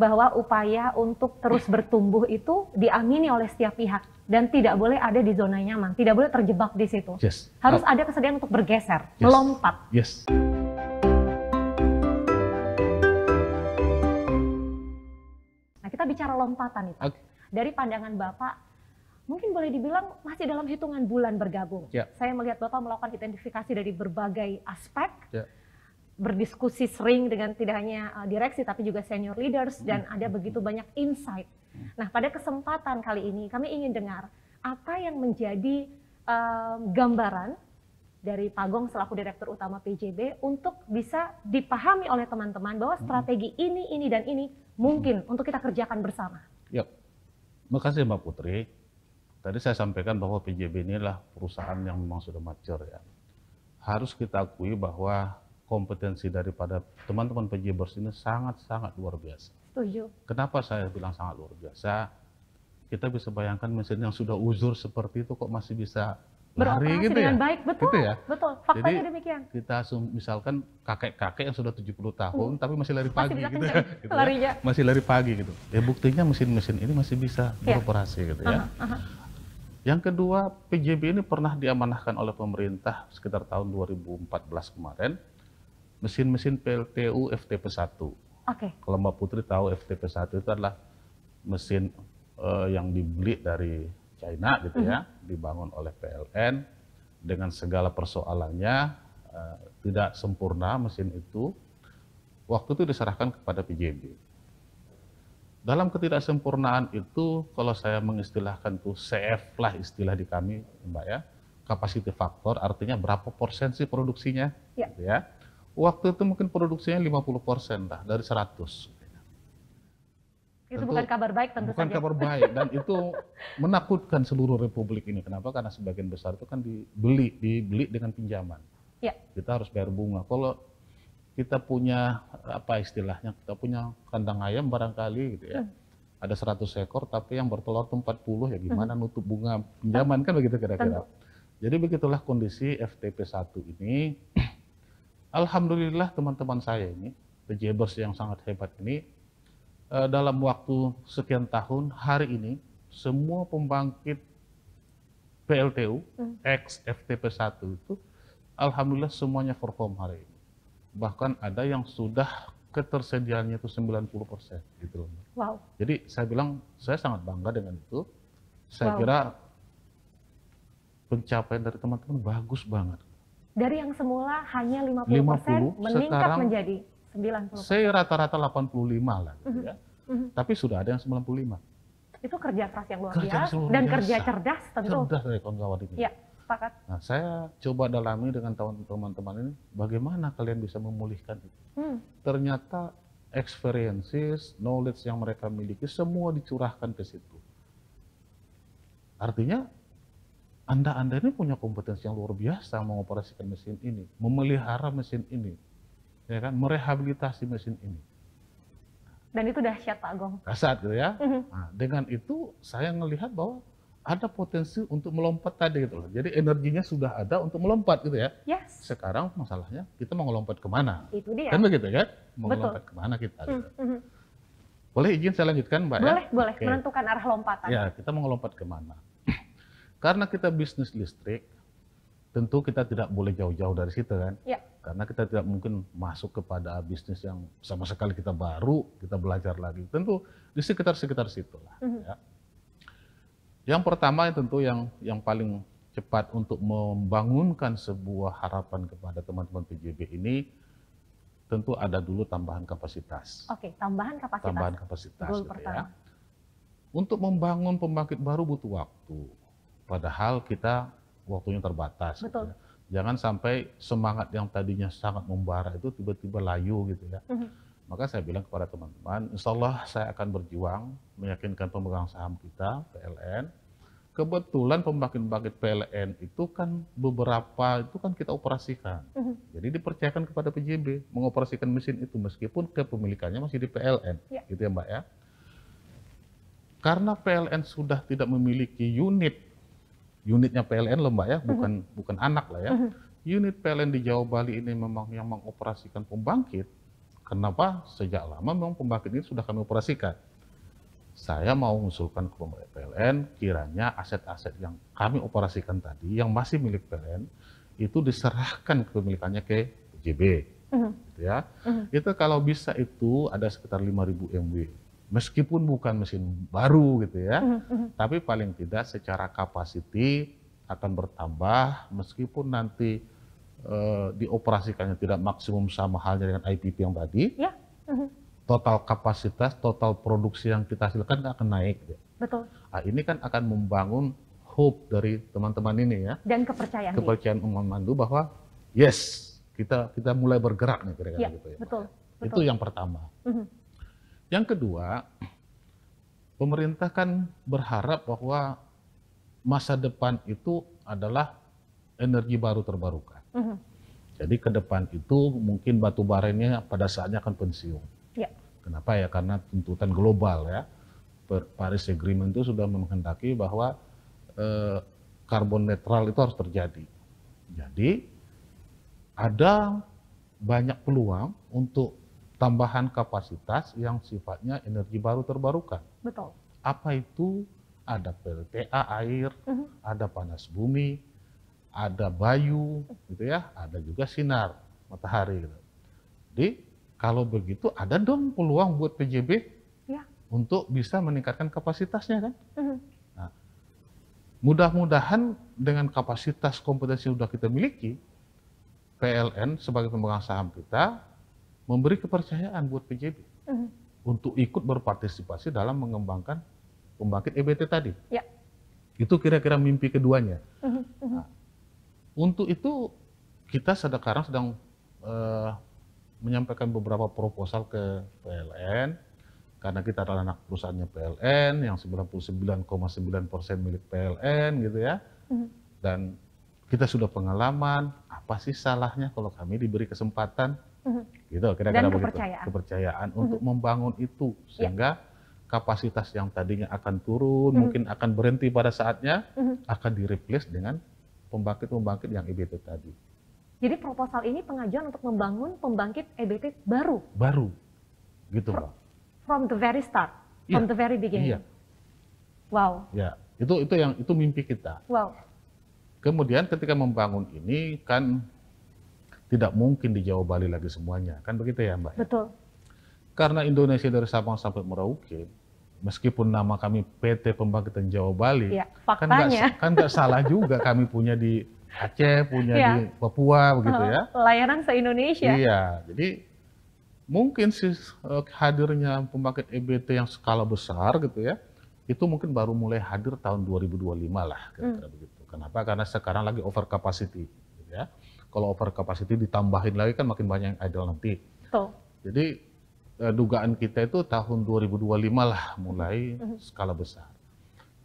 bahwa upaya untuk terus bertumbuh itu diamini oleh setiap pihak dan tidak boleh ada di zona nyaman, tidak boleh terjebak di situ. Yes. Harus ada kesediaan untuk bergeser, yes. melompat. Yes. Nah, kita bicara lompatan itu. Okay. Dari pandangan Bapak, mungkin boleh dibilang masih dalam hitungan bulan bergabung. Yeah. Saya melihat Bapak melakukan identifikasi dari berbagai aspek. Yeah berdiskusi sering dengan tidak hanya uh, direksi tapi juga senior leaders hmm. dan ada begitu hmm. banyak insight. Hmm. Nah, pada kesempatan kali ini kami ingin dengar apa yang menjadi um, gambaran dari Pagong selaku Direktur Utama PJB untuk bisa dipahami oleh teman-teman bahwa strategi ini, ini, dan ini mungkin untuk kita kerjakan bersama. Ya, makasih Mbak Putri. Tadi saya sampaikan bahwa PJB inilah perusahaan yang memang sudah mature ya. Harus kita akui bahwa kompetensi daripada teman-teman pejibers ini sangat-sangat luar biasa. Tujuh. Kenapa saya bilang sangat luar biasa? Kita bisa bayangkan mesin yang sudah uzur seperti itu kok masih bisa beroperasi lari, gitu dengan ya. baik, betul. Gitu ya. Betul, faktanya Jadi, demikian. Kita misalkan kakek-kakek yang sudah 70 tahun hmm. tapi masih lari pagi masih gitu, ya? gitu, ya, gitu larinya. ya. Masih lari pagi gitu. Ya buktinya mesin-mesin ini masih bisa iya. beroperasi gitu ya. Uh -huh. Yang kedua, PJB ini pernah diamanahkan oleh pemerintah sekitar tahun 2014 kemarin mesin-mesin PLTU FTP1. Oke. Okay. Kalau Mbak Putri tahu FTP1 itu adalah mesin uh, yang dibeli dari China gitu mm -hmm. ya, mhm. dibangun oleh PLN dengan segala persoalannya uh, tidak sempurna mesin itu. Waktu itu diserahkan kepada PJB. Dalam ketidaksempurnaan itu, kalau saya mengistilahkan tuh CF lah istilah di kami, Mbak ya, capacity factor artinya berapa persen sih produksinya, ya. gitu ya waktu itu mungkin produksinya 50 persen lah dari 100. Itu tentu, bukan kabar baik tentu bukan saja. Bukan kabar baik dan itu menakutkan seluruh republik ini. Kenapa? Karena sebagian besar itu kan dibeli, dibeli dengan pinjaman. Ya. Kita harus bayar bunga. Kalau kita punya apa istilahnya? Kita punya kandang ayam barangkali gitu ya. Hmm. Ada 100 ekor tapi yang bertelur tuh 40 ya gimana hmm. nutup bunga pinjaman kan begitu kira-kira. Jadi begitulah kondisi FTP 1 ini Alhamdulillah teman-teman saya ini, pejabat yang sangat hebat ini, eh, dalam waktu sekian tahun hari ini semua pembangkit PLTU hmm. X FTP 1 itu alhamdulillah semuanya perform hari ini. Bahkan ada yang sudah ketersediaannya itu 90% gitu Wow. Jadi saya bilang saya sangat bangga dengan itu. Saya wow. kira pencapaian dari teman-teman bagus banget dari yang semula hanya 50%, 50 meningkat sekarang menjadi 90%. Saya rata-rata 85 lah, mm -hmm. ya. Mm -hmm. tapi sudah ada yang 95. Itu kerja keras yang luar kerja biasa dan kerja cerdas tentu. Cerdas dari kawan-kawan ini. Ya, sepakat. Nah, saya coba dalami dengan teman-teman ini bagaimana kalian bisa memulihkan itu. Hmm. Ternyata experiences, knowledge yang mereka miliki semua dicurahkan ke situ. Artinya anda-Anda ini punya kompetensi yang luar biasa mengoperasikan mesin ini, memelihara mesin ini, ya kan, merehabilitasi mesin ini. Dan itu dahsyat Pak Gong. Dahsyat gitu ya. Mm-hmm. Nah, dengan itu saya melihat bahwa ada potensi untuk melompat tadi gitu loh. Jadi energinya sudah ada untuk melompat gitu ya. Yes. Sekarang masalahnya kita mau melompat kemana? Itu dia. Kan begitu ya, Mau Betul. melompat kemana kita? Gitu. Mm-hmm. Boleh izin saya lanjutkan Mbak boleh, ya? Boleh, boleh. Menentukan arah lompatan. Ya, kita mau melompat kemana? Karena kita bisnis listrik, tentu kita tidak boleh jauh-jauh dari situ kan. Ya. Karena kita tidak mungkin masuk kepada bisnis yang sama sekali kita baru, kita belajar lagi. Tentu di sekitar-sekitar situ lah. Mm -hmm. ya. Yang pertama tentu yang yang paling cepat untuk membangunkan sebuah harapan kepada teman-teman PJB ini tentu ada dulu tambahan kapasitas. Oke, tambahan kapasitas. Tambahan kapasitas. gitu ya. pertama. Ya. Untuk membangun pembangkit baru butuh waktu. Padahal kita waktunya terbatas. Gitu Betul. Gitu ya. Jangan sampai semangat yang tadinya sangat membara itu tiba-tiba layu gitu ya. Mm -hmm. Maka saya bilang kepada teman-teman, insya Allah saya akan berjuang meyakinkan pemegang saham kita, PLN. Kebetulan pembangkit-pembangkit PLN itu kan beberapa itu kan kita operasikan. Mm -hmm. Jadi dipercayakan kepada PJB mengoperasikan mesin itu meskipun kepemilikannya masih di PLN. Yeah. Gitu ya Mbak ya. Karena PLN sudah tidak memiliki unit unitnya PLN loh mbak ya, bukan mm-hmm. bukan anak lah ya. Mm-hmm. Unit PLN di Jawa Bali ini memang yang mengoperasikan pembangkit. Kenapa? Sejak lama memang pembangkit ini sudah kami operasikan. Saya mau mengusulkan ke pemerintah PLN, kiranya aset-aset yang kami operasikan tadi, yang masih milik PLN, itu diserahkan kepemilikannya ke Uh-huh. Gitu ya. uh-huh. Itu kalau bisa itu ada sekitar 5.000 MW meskipun bukan mesin baru gitu ya, mhm, mhm. tapi paling tidak secara kapasiti akan bertambah meskipun nanti e, eh, dioperasikannya tidak maksimum sama halnya dengan IPP yang tadi. Ya. Mhm. Total kapasitas, total produksi yang kita hasilkan akan naik. Ya. Betul. Nah, ini kan akan membangun hope dari teman-teman ini ya. Dan kepercayaan. Kepercayaan dia. Umum Mandu bahwa yes kita kita mulai bergerak nih kira-kira ya, gitu ya. Betul. Itu betul. yang pertama. Mm-hmm. Yang kedua, pemerintah kan berharap bahwa masa depan itu adalah energi baru terbarukan. Mm -hmm. Jadi ke depan itu mungkin batu barennya pada saatnya akan pensiun. Yeah. Kenapa ya? Karena tuntutan global ya. Paris Agreement itu sudah menghendaki bahwa eh, karbon netral itu harus terjadi. Jadi ada banyak peluang untuk tambahan kapasitas yang sifatnya energi baru terbarukan. Betul. Apa itu? Ada PLTA air, uh mhm. -huh. ada panas bumi, ada bayu, gitu ya, ada juga sinar matahari. Gitu. Jadi kalau begitu ada dong peluang buat PJB ya. untuk bisa meningkatkan kapasitasnya kan. Uh mhm. nah, -huh. mudah-mudahan dengan kapasitas kompetensi yang sudah kita miliki, PLN sebagai pemegang saham kita memberi kepercayaan buat PJB uh mm-hmm. -huh. untuk ikut berpartisipasi dalam mengembangkan pembangkit EBT tadi. Ya. Itu kira-kira mimpi keduanya. Uh mm-hmm. -huh. Mm-hmm. Nah, untuk itu kita sekarang sedang uh, menyampaikan beberapa proposal ke PLN karena kita adalah anak perusahaannya PLN yang 99,9 persen milik PLN gitu ya. Uh -huh. Dan kita sudah pengalaman apa sih salahnya kalau kami diberi kesempatan Mm-hmm. gitu kira-kira Dan begitu kepercayaan, kepercayaan mm-hmm. untuk membangun itu iya. sehingga kapasitas yang tadinya akan turun mm-hmm. mungkin akan berhenti pada saatnya akan direplace dengan pembangkit-pembangkit yang EBT tadi. Jadi proposal ini pengajuan untuk membangun pembangkit EBT baru. Baru, gitu pak. from the very start, yeah. from the very beginning. Yeah. Wow. Ya, yeah. itu itu yang itu mimpi kita. Wow. Kemudian ketika membangun ini kan tidak mungkin di Jawa Bali lagi semuanya. Kan begitu ya Mbak? Ya? Betul. Karena Indonesia dari Sabang sampai Merauke, meskipun nama kami PT Pembangkitan Jawa Bali, ya, faktanya. kan nggak kan salah juga kami punya di Aceh, punya ya. di Papua, begitu ya. Layanan se-Indonesia. Iya, jadi mungkin sih eh, hadirnya pembangkit EBT yang skala besar gitu ya, itu mungkin baru mulai hadir tahun 2025 lah kira-kira hmm. begitu. Kenapa? Karena sekarang lagi over capacity, gitu ya. Kalau over capacity ditambahin lagi kan makin banyak yang idle nanti. Betul. Jadi eh, dugaan kita itu tahun 2025 lah mulai mm-hmm. skala besar.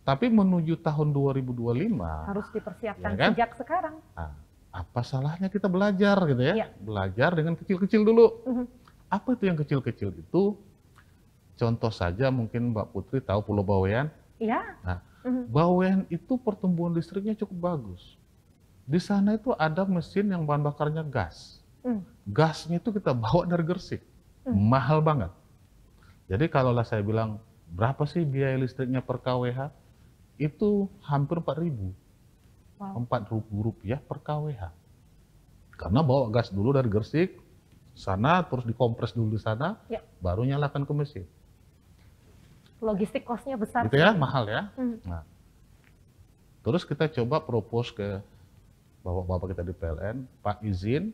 Tapi menuju tahun 2025 harus dipersiapkan ya kan? sejak sekarang. Nah, apa salahnya kita belajar gitu ya? ya. Belajar dengan kecil-kecil dulu. Mm -hmm. Apa itu yang kecil-kecil itu? Contoh saja mungkin Mbak Putri tahu Pulau Bawean. Iya. Nah, mm -hmm. Bawean itu pertumbuhan listriknya cukup bagus. Di sana itu ada mesin yang bahan bakarnya gas. Mm. Gasnya itu kita bawa dari Gersik, Mm. Mahal banget. Jadi kalau lah saya bilang, berapa sih biaya listriknya per KWH? Itu hampir 4 ribu. Wow. 4 ribu rupiah per KWH. Karena bawa gas dulu dari Gersik, sana, terus dikompres dulu di sana, ya. baru nyalakan ke mesin. Logistik kosnya besar. Gitu ya, mahal ya. Mm. Nah, terus kita coba propose ke bapak Bapak kita di PLN, Pak izin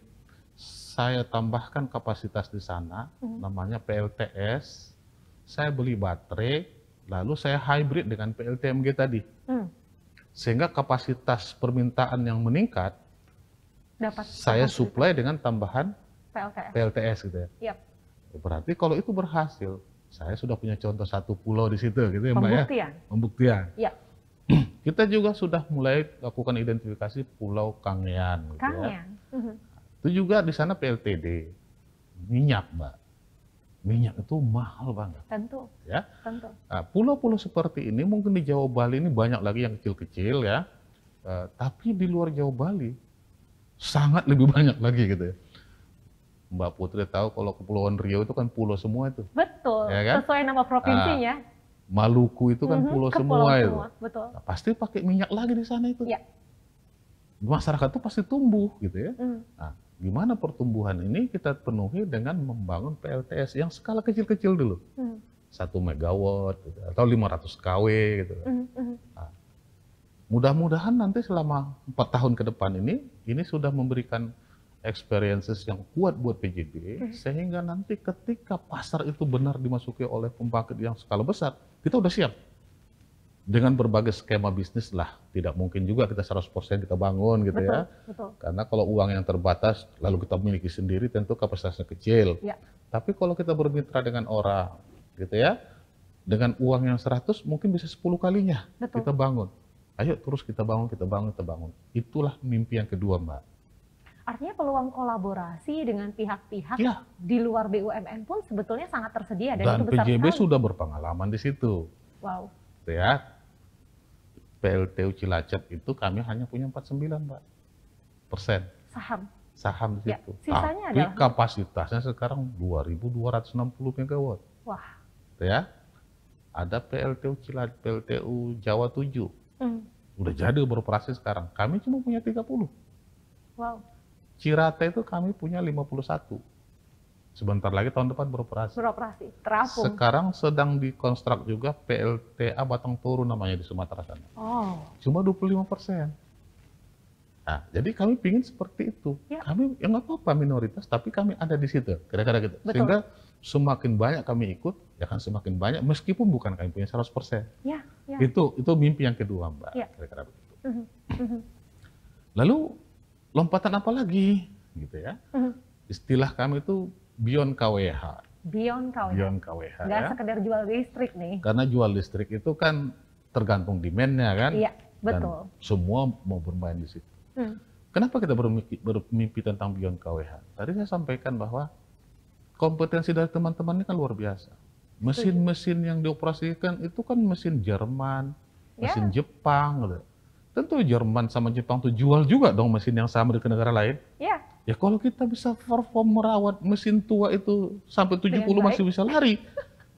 saya tambahkan kapasitas di sana, hmm. namanya PLTS, saya beli baterai, lalu saya hybrid dengan PLTMG tadi. Hmm. Sehingga kapasitas permintaan yang meningkat, Dapat saya supply dengan tambahan PLTS, PLTS gitu ya. Yep. Oh, berarti kalau itu berhasil, saya sudah punya contoh satu pulau di situ gitu ya Mbak ya. Pembuktian. Pembuktian. Yep kita juga sudah mulai lakukan identifikasi Pulau Kangean. Gitu ya. Kangean. Ya. Itu juga di sana PLTD minyak, Mbak. Minyak itu mahal banget. Tentu. Ya. Tentu. Nah, pulau-pulau nah, seperti ini mungkin di Jawa Bali ini banyak lagi yang kecil-kecil ya. Uh, tapi di luar Jawa Bali sangat lebih banyak lagi gitu ya. Mbak Putri tahu kalau Kepulauan Riau itu kan pulau semua itu. Betul. Ya kan? Sesuai nama provinsinya. Nah, Maluku itu kan mm -hmm. pulau, semua itu. Betul. Nah, pasti pakai minyak lagi di sana itu. Ya. Masyarakat itu pasti tumbuh gitu ya. Mm. Nah, gimana pertumbuhan ini kita penuhi dengan membangun PLTS yang skala kecil-kecil dulu. Mm. 1 megawatt gitu, atau 500 kW gitu. Mm -hmm. nah, mudah-mudahan nanti selama 4 tahun ke depan ini ini sudah memberikan experiences yang kuat buat PJB hmm. sehingga nanti ketika pasar itu benar dimasuki oleh pembangkit yang skala besar, kita udah siap. Dengan berbagai skema bisnis lah, tidak mungkin juga kita 100% kita bangun gitu ya. betul, ya. Betul. Karena kalau uang yang terbatas lalu kita miliki sendiri tentu kapasitasnya kecil. Ya. Tapi kalau kita bermitra dengan orang gitu ya, dengan uang yang 100 mungkin bisa 10 kalinya betul. kita bangun. Ayo terus kita bangun, kita bangun, kita bangun. Itulah mimpi yang kedua, Mbak Artinya peluang kolaborasi dengan pihak-pihak ya. di luar BUMN pun sebetulnya sangat tersedia dan, dan itu besar PJB sekali. sudah berpengalaman di situ. Wow. Ya. PLTU Cilacap itu kami hanya punya 49, Pak. Persen. Saham. Saham di ya, situ. Ya, sisanya Tapi adalah... kapasitasnya sekarang 2.260 MW. Wah. Ya. Ada PLTU Cilacap, PLTU Jawa 7. Hmm. Udah jadi beroperasi sekarang. Kami cuma punya 30. Wow. Cirata itu kami punya 51. Sebentar lagi tahun depan beroperasi. Beroperasi, terapung. Sekarang sedang dikonstruk juga PLTA Batang Toru namanya di Sumatera sana. Oh. Cuma 25 persen. Nah, jadi kami pingin seperti itu. Ya. Kami yang nggak apa-apa minoritas, tapi kami ada di situ. Kira-kira gitu. Betul. Sehingga semakin banyak kami ikut, ya kan semakin banyak meskipun bukan kami punya 100 persen. Ya, ya. Itu itu mimpi yang kedua, Mbak. Ya. Kira-kira ya. begitu. Uh mhm, -huh. Mhm. Lalu lompatan apa lagi gitu ya. Hmm. Istilah kami itu beyond KWH. Beyond KWH. Beyond KWH. Gak ya. sekedar jual listrik nih. Karena jual listrik itu kan tergantung demandnya kan. Iya, betul. Dan semua mau bermain di situ. Hmm. Kenapa kita bermimpi, bermimpi tentang beyond KWH? Tadi saya sampaikan bahwa kompetensi dari teman-teman ini kan luar biasa. Mesin-mesin yang dioperasikan itu kan mesin Jerman, ya. mesin yeah. Jepang, gitu tentu Jerman sama Jepang tuh jual juga dong mesin yang sama di negara lain. Ya. Ya kalau kita bisa perform merawat mesin tua itu sampai 70 puluh masih bisa lari.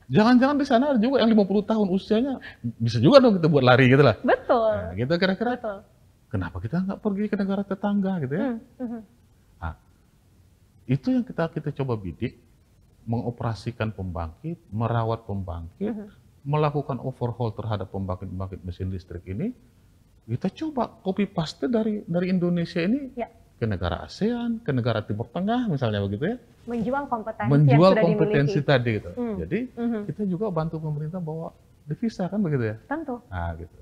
Jangan-jangan di sana ada juga yang 50 tahun usianya bisa juga dong kita buat lari gitu lah. Betul. Nah, gitu kira-kira. Kenapa kita nggak pergi ke negara tetangga gitu ya? Hmm, hmm. Nah, itu yang kita kita coba bidik mengoperasikan pembangkit, merawat pembangkit, hmm. melakukan overhaul terhadap pembangkit-pembangkit mesin listrik ini kita coba copy paste dari dari Indonesia ini ya. ke negara ASEAN, ke negara Timur Tengah misalnya begitu ya. Menjual kompetensi Menjual yang sudah kompetensi dimiliki. tadi gitu. Hmm. Jadi hmm. kita juga bantu pemerintah bahwa devisa kan begitu ya. Tentu. Nah gitu.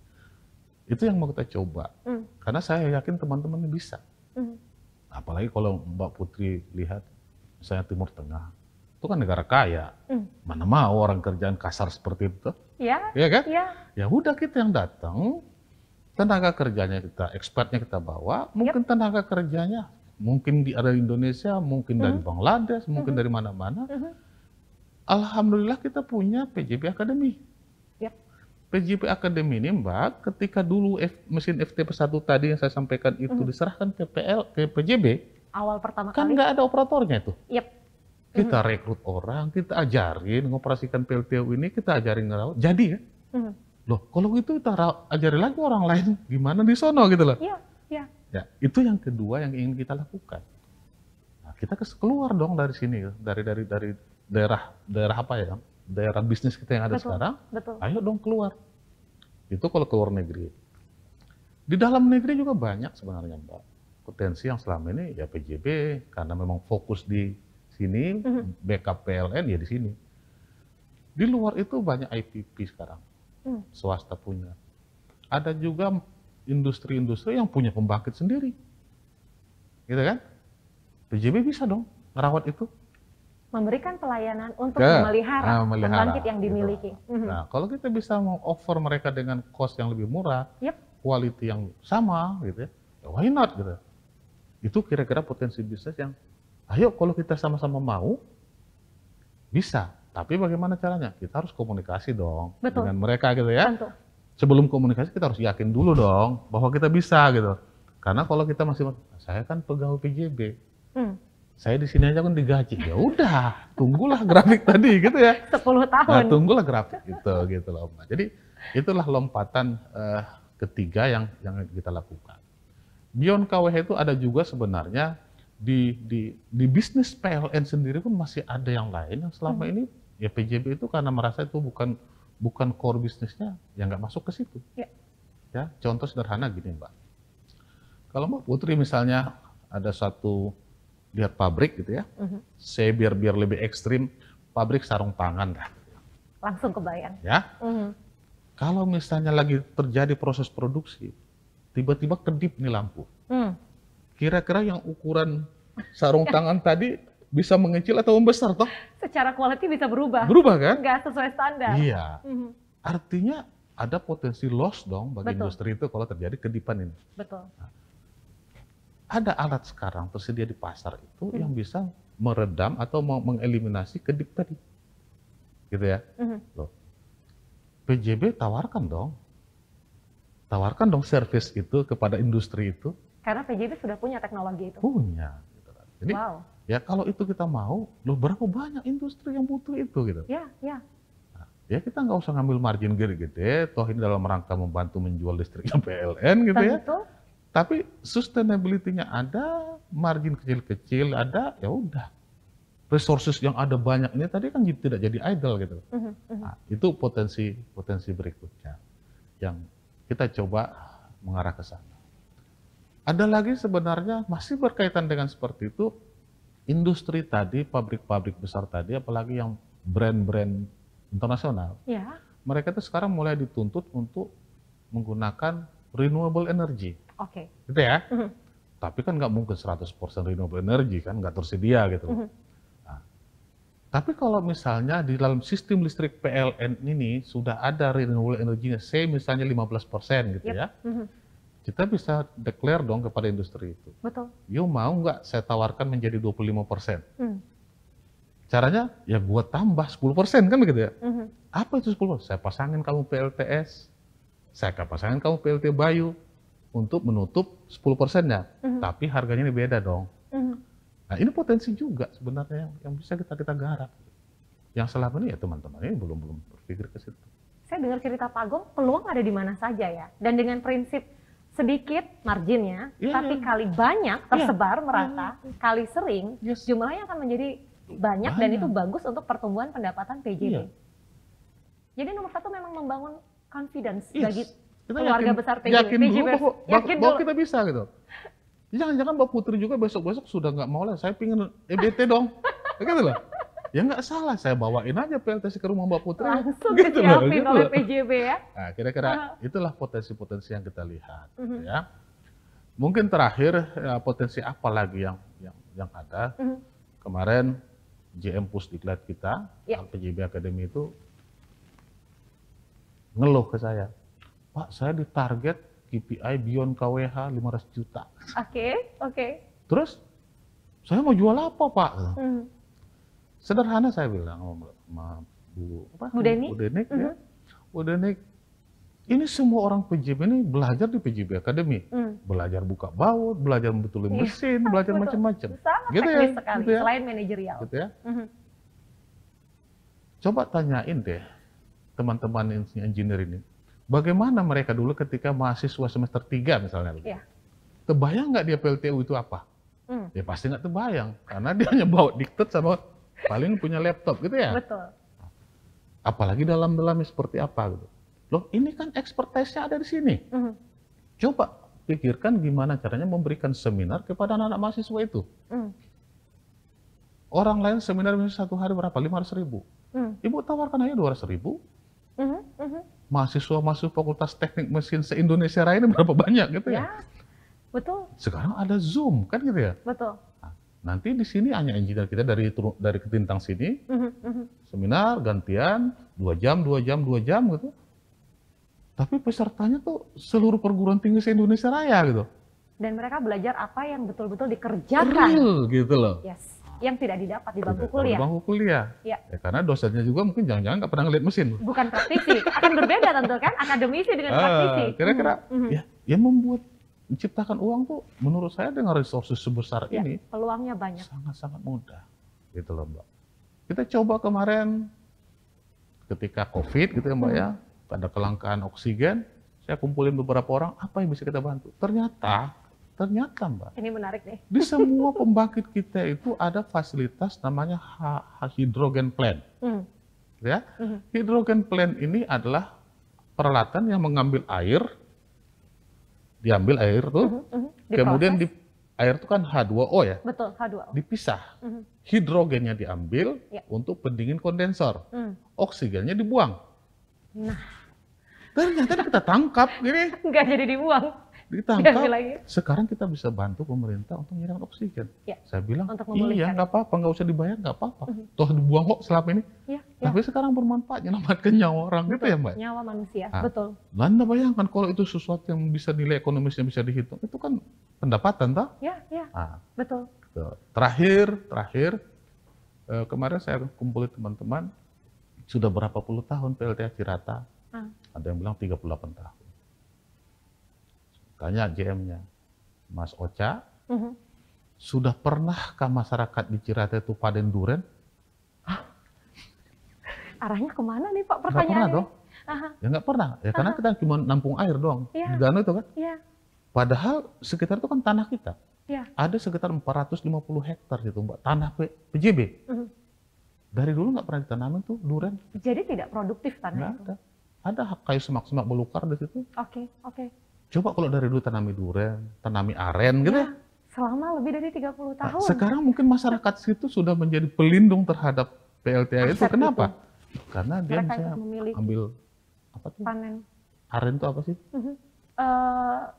Itu yang mau kita coba. Hmm. Karena saya yakin teman-teman bisa. Hmm. Apalagi kalau Mbak Putri lihat misalnya Timur Tengah, itu kan negara kaya. Hmm. Mana mau orang kerjaan kasar seperti itu? Ya. Iya kan? Ya. Ya udah kita yang datang tenaga kerjanya kita, expertnya kita bawa, mungkin yep. tenaga kerjanya mungkin di ada Indonesia, mungkin mm -hmm. dari mm-hmm. Bangladesh, mungkin mm -hmm. dari mana-mana. Mm -hmm. Alhamdulillah kita punya PJP Academy. Yep. PJP Academy ini Mbak, ketika dulu F, mesin ft 1 tadi yang saya sampaikan itu mm -hmm. diserahkan ke PL ke PJB, awal pertama kan nggak ada operatornya itu. Yep. Kita mm -hmm. rekrut orang, kita ajarin ngoperasikan PLTU ini, kita ajarin ngerawat, jadi ya. Mm -hmm loh kalau gitu kita ajarin lagi orang lain gimana di sono gitu loh. Iya, iya. Ya, itu yang kedua yang ingin kita lakukan. Nah, kita keluar dong dari sini dari dari dari daerah daerah apa ya? Daerah bisnis kita yang ada betul, sekarang. Betul. Ayo dong keluar. Itu kalau keluar negeri. Di dalam negeri juga banyak sebenarnya, Mbak. Potensi yang selama ini ya PJB karena memang fokus di sini, mhm. backup PLN ya di sini. Di luar itu banyak IPP sekarang Hmm. swasta punya. Ada juga industri-industri yang punya pembangkit sendiri, gitu kan? PJB bisa dong merawat itu. Memberikan pelayanan untuk ya, memelihara, nah, memelihara pembangkit yang gitu. dimiliki. Gitu. hmm Nah, kalau kita bisa meng-offer mereka dengan cost yang lebih murah, yep. quality yang sama, gitu ya, ya why not gitu. Itu kira-kira potensi bisnis yang, ayo kalau kita sama-sama mau, bisa tapi bagaimana caranya? Kita harus komunikasi dong Betul. dengan mereka gitu ya. Betul. Sebelum komunikasi kita harus yakin dulu dong bahwa kita bisa gitu. Karena kalau kita masih saya kan pegawai PJB, hmm. saya di sini aja kan digaji. Ya udah, tunggulah grafik tadi gitu ya. 10 nah, tahun. Nah, tunggulah grafik gitu gitu loh. jadi itulah lompatan uh, ketiga yang yang kita lakukan. Beyond KWH itu ada juga sebenarnya di di di bisnis PLN sendiri pun masih ada yang lain yang selama hmm. ini Ya PJB itu karena merasa itu bukan bukan core bisnisnya, ya nggak masuk ke situ. Ya. ya. Contoh sederhana gini Mbak. Kalau Mbak Putri misalnya ada satu lihat pabrik gitu ya, uh mhm. -huh. saya biar biar lebih ekstrim pabrik sarung tangan dah. Langsung kebayang. Ya. Uh mhm. -huh. Kalau misalnya lagi terjadi proses produksi, tiba-tiba kedip nih lampu. Hmm. Kira-kira yang ukuran sarung ya. tangan tadi bisa mengecil atau membesar toh? Secara kualitas bisa berubah. Berubah kan? Nggak sesuai standar. Iya. Mm-hmm. Artinya ada potensi loss dong bagi Betul. industri itu kalau terjadi kedipan ini. Betul. Nah, ada alat sekarang tersedia di pasar itu hmm. yang bisa meredam atau mengeliminasi kedip tadi. Gitu ya. Hmm. Loh. PJB tawarkan dong. Tawarkan dong service itu kepada industri itu. Karena PJB sudah punya teknologi itu. Punya. Gitu kan. Jadi wow. Ya kalau itu kita mau, loh berapa banyak industri yang butuh itu gitu. Ya, ya. Nah, ya kita nggak usah ngambil margin gede-gede, toh ini dalam rangka membantu menjual listriknya PLN gitu Tentu. ya. Tapi sustainability-nya ada, margin kecil-kecil ada, ya udah. Resources yang ada banyak ini tadi kan tidak jadi idle gitu. Uh -huh, uh -huh. Nah, itu potensi potensi berikutnya yang kita coba mengarah ke sana. Ada lagi sebenarnya masih berkaitan dengan seperti itu industri tadi, pabrik-pabrik besar tadi, apalagi yang brand-brand internasional, ya. mereka itu sekarang mulai dituntut untuk menggunakan renewable energy. Oke. Okay. Gitu ya. Mm -hmm. Tapi kan nggak mungkin 100% renewable energy kan nggak tersedia gitu. Mm -hmm. nah, tapi kalau misalnya di dalam sistem listrik PLN ini sudah ada renewable energinya, say misalnya 15% gitu yep. ya. Mm -hmm kita bisa declare dong kepada industri itu. Betul. You mau nggak saya tawarkan menjadi 25 persen? Hmm. Caranya ya buat tambah 10 persen kan begitu ya. -hmm. Apa itu 10 Saya pasangin kamu PLTS, saya akan pasangin kamu PLT Bayu untuk menutup 10 persennya. Mm -hmm. Tapi harganya ini beda dong. -hmm. Nah ini potensi juga sebenarnya yang, yang bisa kita kita garap. Yang selama ini ya teman-teman ini belum belum berpikir ke situ. Saya dengar cerita Pak Gong, peluang ada di mana saja ya. Dan dengan prinsip sedikit marginnya, yeah, tapi yeah. kali banyak iya. tersebar yeah. merata, yeah. kali sering yes. jumlahnya akan menjadi banyak, banyak dan itu bagus untuk pertumbuhan pendapatan PJB. Yeah. Jadi nomor satu memang membangun confidence yes. bagi kita keluarga yakin, besar PJB. Yakin PJB, dulu bahwa, yakin bahwa kita bisa gitu. Jangan-jangan Mbak Putri juga besok-besok sudah nggak mau lah, saya pingin EBT dong. gitu loh ya nggak salah saya bawain aja PLTC ke rumah Mbak Putri. Langsung gitu loh, gitu oleh PJB ya. Nah, kira-kira itulah potensi-potensi yang kita lihat gitu mhm. ya. Mungkin terakhir ya, potensi apa lagi yang yang yang ada? uh-huh. Kemarin JM Pusdiklat kita, yeah. PJB Akademi itu ngeluh ke saya. Pak, saya ditarget KPI beyond KWH 500 juta. Oke, okay, oke. Okay. Terus saya mau jual apa, Pak? -hmm Sederhana saya bilang sama, Bu, apa? Bu Denik. Bu Denik, mm -hmm. ya. Mhm. Bu Denik, ini semua orang PJB ini belajar di PJB Academy. Mm. Belajar buka baut, belajar membetulin iya. mesin, belajar macam-macam. Sangat gitu ya, teknis ya, sekali, gitu ya. selain manajerial. Gitu ya. Mm -hmm. Coba tanyain deh teman-teman engineer ini, bagaimana mereka dulu ketika mahasiswa semester 3 misalnya. Yeah. Terbayang nggak dia PLTU itu apa? Mm. Ya pasti nggak terbayang, karena dia hanya bawa diktat sama paling punya laptop gitu ya. Betul. Apalagi dalam-dalamnya seperti apa gitu. Loh, ini kan expertise-nya ada di sini. Mm Coba pikirkan gimana caranya memberikan seminar kepada anak-anak mahasiswa itu. Mm. Orang lain seminar bisa satu hari berapa? 500 ribu. Mm. Ibu tawarkan aja 200 ribu. Mm-hmm, mm mm-hmm. Mahasiswa masuk fakultas teknik mesin se-Indonesia ini berapa banyak gitu ya? ya? Betul. Sekarang ada Zoom kan gitu ya? Betul. Nanti di sini hanya engineer kita dari dari ketintang sini, mhm, mhm. seminar gantian dua jam, dua jam, dua jam gitu. Tapi pesertanya tuh seluruh perguruan tinggi se Indonesia Raya gitu. Dan mereka belajar apa yang betul-betul dikerjakan. Real gitu loh. Yes. Yang tidak didapat di bangku kuliah. Di bangku kuliah. Ya. ya karena dosennya juga mungkin jangan-jangan nggak pernah ngeliat mesin. Bukan praktisi, akan berbeda tentu kan akademisi dengan ah, praktisi. Kira-kira uh, mm -hmm. ya, ya membuat menciptakan uang tuh menurut saya dengan resources sebesar ya, ini peluangnya banyak sangat-sangat mudah gitu loh mbak kita coba kemarin ketika covid gitu ya mbak ya hmm. ada kelangkaan oksigen saya kumpulin beberapa orang apa yang bisa kita bantu ternyata ternyata mbak ini menarik nih di semua pembangkit kita itu ada fasilitas namanya hidrogen plant hmm. ya hmm. hidrogen plant ini adalah peralatan yang mengambil air diambil air tuh, uh mhm, -huh, mhm, kemudian di, air itu kan H2O ya. Betul, H2O. Dipisah. Uh mhm. -huh. Hidrogennya diambil yeah. untuk pendingin kondensor. uh-huh. Oksigennya dibuang. Nah. Ternyata kita tangkap gini. Nggak jadi dibuang ditangkap. Sekarang kita bisa bantu pemerintah untuk menyediakan oksigen. Ya. Saya bilang, iya nggak apa-apa, nggak usah dibayar nggak apa-apa. Mm -hmm. Toh dibuang kok selama ini. Ya, ya. Tapi sekarang bermanfaat, menyelamatkan nyawa orang betul. gitu ya Mbak? Nyawa manusia, nah, betul. Anda bayangkan kalau itu sesuatu yang bisa nilai ekonomisnya bisa dihitung, itu kan pendapatan toh? Iya, iya. Nah, betul. Terakhir, terakhir, Uh, kemarin saya kumpulin teman-teman, sudah berapa puluh tahun PLTA Cirata? Hmm. Ah. Ada yang bilang 38 tahun. Tanya GM-nya, Mas Ocha, uh mm-hmm. -huh. sudah pernahkah masyarakat di Cirate itu panen duren? Hah? Arahnya kemana nih Pak pertanyaannya? Nggak pernah dong. Ya nggak pernah, ya Aha. karena kita cuma nampung air doang. Ya. Di danau itu kan. Ya. Padahal sekitar itu kan tanah kita. Ya. Ada sekitar 450 hektar gitu Mbak, tanah PJB. Uh mm-hmm. -huh. Dari dulu nggak pernah ditanamin tuh duren. Jadi tidak produktif tanah itu? Ada. Ada kayu semak-semak belukar di situ. Oke, okay, oke. Okay. Coba kalau dari dulu tanami durian, tanami aren gitu ya. Selama lebih dari 30 nah, tahun. Nah, sekarang mungkin masyarakat situ sudah menjadi pelindung terhadap PLTA Masyarakat itu. Kenapa? Itu. Karena dia Mereka ambil apa tuh? Panen. Aren itu apa sih? uh,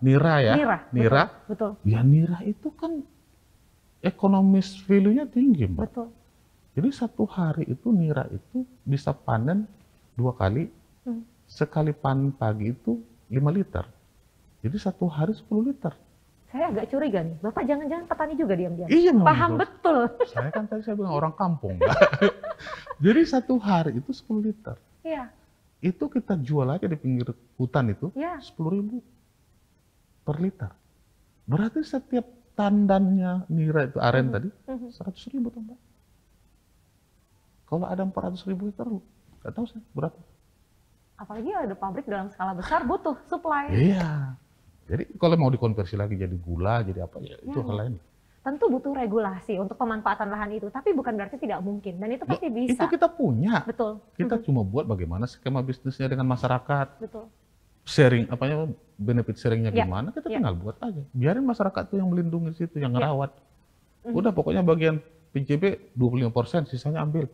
nira ya. Nira. Nira. Betul, betul. Ya nira itu kan ekonomis value-nya tinggi, Mbak. Betul. Jadi satu hari itu nira itu bisa panen dua kali. Hmm. Sekali panen pagi itu lima liter. Jadi satu hari 10 liter. Saya agak curiga nih, Bapak jangan-jangan petani juga diam-diam. Iya, Paham betul. Saya kan tadi saya bilang orang kampung. Jadi satu hari itu 10 liter. Iya. Itu kita jual aja di pinggir hutan itu ya. 10 ribu per liter. Berarti setiap tandannya nira itu aren -hmm. tadi 100 mhm. ribu tambah. Kalau ada 400 ribu liter, nggak tahu saya berapa. Apalagi ada pabrik dalam skala besar butuh supply. Iya. Jadi kalau mau dikonversi lagi jadi gula, jadi apa ya, itu ya, hal lain. Tentu butuh regulasi untuk pemanfaatan lahan itu, tapi bukan berarti tidak mungkin. Dan itu pasti bisa. Itu kita punya. Betul. Kita hmm. cuma buat bagaimana skema bisnisnya dengan masyarakat. Betul. Sharing, apa ya, benefit sharingnya ya. gimana, kita ya. tinggal buat aja. Biarin masyarakat tuh yang melindungi situ, yang ya. ngerawat. Ya. Udah pokoknya bagian PJB 25%, sisanya ambil.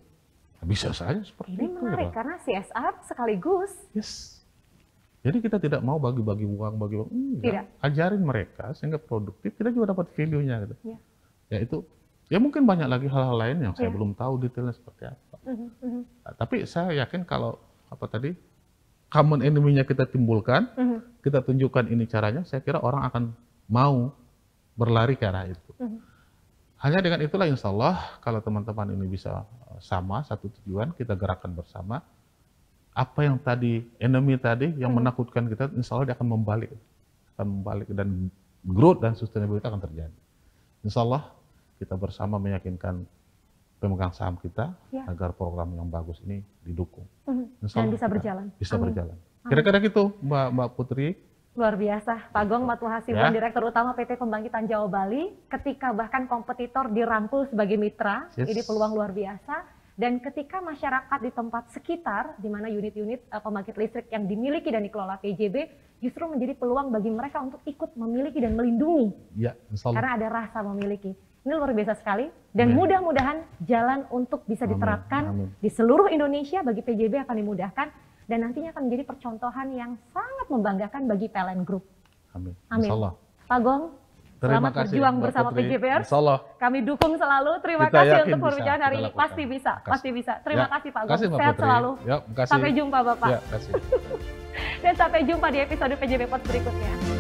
Bisa saja seperti Ini itu. Ini ya, menarik, ya. karena CSR sekaligus yes jadi kita tidak mau bagi-bagi uang, bagi uang. Enggak. Tidak. Ajarin mereka sehingga produktif, kita juga dapat videonya gitu. Ya. ya itu. Ya mungkin banyak lagi hal-hal lain yang ya. saya iya. belum tahu detailnya seperti apa. Uh mhm, -huh. Mhm. Nah, tapi saya yakin kalau apa tadi common enemy-nya kita timbulkan, uh mhm. -huh. kita tunjukkan ini caranya, saya kira orang akan mau berlari ke arah itu. Uh -huh. Hanya dengan itulah insya Allah kalau teman-teman ini bisa eh, sama satu tujuan, kita gerakan bersama, apa yang tadi enemy tadi yang hmm. menakutkan kita, insya Allah dia akan membalik, akan membalik dan growth dan sustainability akan terjadi. Insya Allah kita bersama meyakinkan pemegang saham kita ya. agar program yang bagus ini didukung. hmm Dan bisa berjalan. Bisa Amin. berjalan. Kira-kira gitu Mbak, Mbak Putri. Luar biasa. Pak Gong gitu. Matwa ya. Direktur Utama PT Pembangkitan Jawa Bali, ketika bahkan kompetitor dirangkul sebagai mitra, yes. ini peluang luar biasa dan ketika masyarakat di tempat sekitar, di mana unit-unit eh, pembangkit listrik yang dimiliki dan dikelola PJB, justru menjadi peluang bagi mereka untuk ikut memiliki dan melindungi. Ya, Karena ada rasa memiliki. Ini luar biasa sekali. Dan mudah-mudahan jalan untuk bisa diterapkan Amin. di seluruh Indonesia bagi PJB akan dimudahkan dan nantinya akan menjadi percontohan yang sangat membanggakan bagi PLN Group. Amin. Amin. Pak Gong, Selamat kasih, berjuang bersama Putri. PJPR. Kami dukung selalu. Terima Kita kasih untuk perbincangan hari ini. Pasti bisa, kasih. pasti bisa. Terima ya. kasih Pak Gus, Sehat Putri. selalu. Ya, Sampai jumpa Bapak. Ya, Dan sampai jumpa di episode PJB Pot berikutnya.